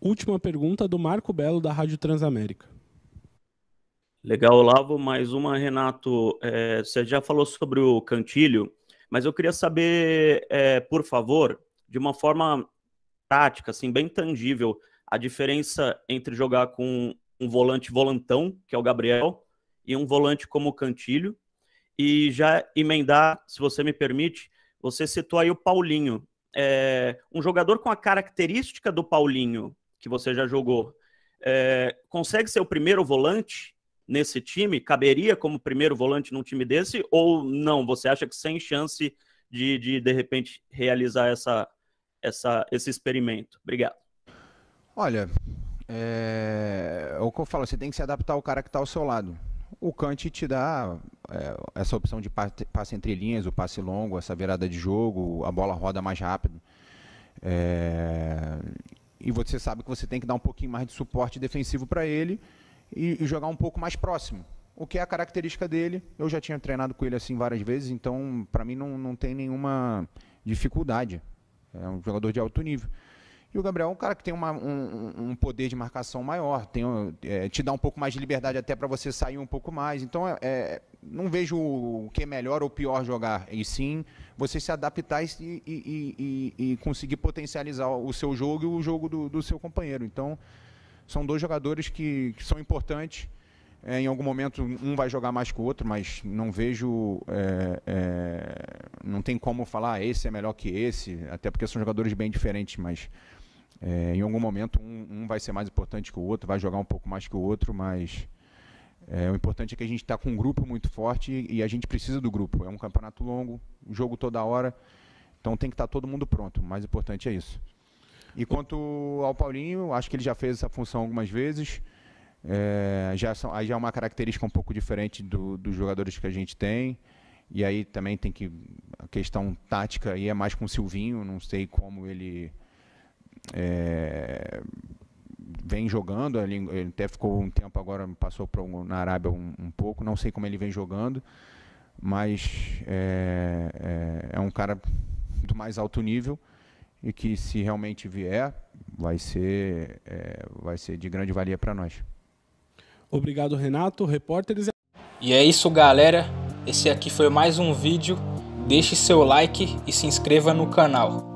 última pergunta do Marco Belo, da Rádio Transamérica. Legal, Olavo. Mais uma, Renato. É, você já falou sobre o Cantilho, mas eu queria saber, é, por favor, de uma forma prática, assim, bem tangível, a diferença entre jogar com um volante volantão, que é o Gabriel, e um volante como o Cantilho. E já emendar, se você me permite, você citou aí o Paulinho. É, um jogador com a característica do Paulinho que você já jogou, é, consegue ser o primeiro volante nesse time? Caberia como primeiro volante num time desse? Ou não? Você acha que sem chance de, de, de repente, realizar essa, essa, esse experimento? Obrigado. Olha, é, é o que eu falo, você tem que se adaptar ao cara que está ao seu lado. O Kant te dá é, essa opção de passe entre linhas, o passe longo, essa virada de jogo, a bola roda mais rápido. É, e você sabe que você tem que dar um pouquinho mais de suporte defensivo para ele e, e, jogar um pouco mais próximo. O que é a característica dele. Eu já tinha treinado com ele assim várias vezes, então para mim não, não tem nenhuma dificuldade. É um jogador de alto nível. E o Gabriel é um cara que tem uma, um, um, poder de marcação maior, tem, é, te dá um pouco mais de liberdade até para você sair um pouco mais. Então, é, é não vejo o que é melhor ou pior jogar, e sim você se adaptar e, e, e, e conseguir potencializar o seu jogo e o jogo do, do seu companheiro. Então, são dois jogadores que, que são importantes. É, em algum momento um vai jogar mais que o outro, mas não vejo. É, é, não tem como falar ah, esse é melhor que esse, até porque são jogadores bem diferentes, mas é, em algum momento um, um, vai ser mais importante que o outro, vai jogar um pouco mais que o outro, mas é, o importante é que a gente está com um grupo muito forte e, a gente precisa do grupo. É um campeonato longo, jogo toda hora, então tem que estar tá todo mundo pronto. O mais importante é isso. E quanto ao Paulinho, acho que ele já fez essa função algumas vezes. É, já, são, já é uma característica um pouco diferente do, dos jogadores que a gente tem. E aí também tem que. A questão tática aí é mais com o Silvinho, não sei como ele é, vem jogando, ele até ficou um tempo agora, passou pra, na Arábia um, um pouco, não sei como ele vem jogando, mas é, é, é, um cara do mais alto nível e que se realmente vier, vai ser, é, vai ser de grande valia para nós. Obrigado, Renato. Repórteres. E é isso, galera. Esse aqui foi mais um vídeo. Deixe seu like e se inscreva no canal.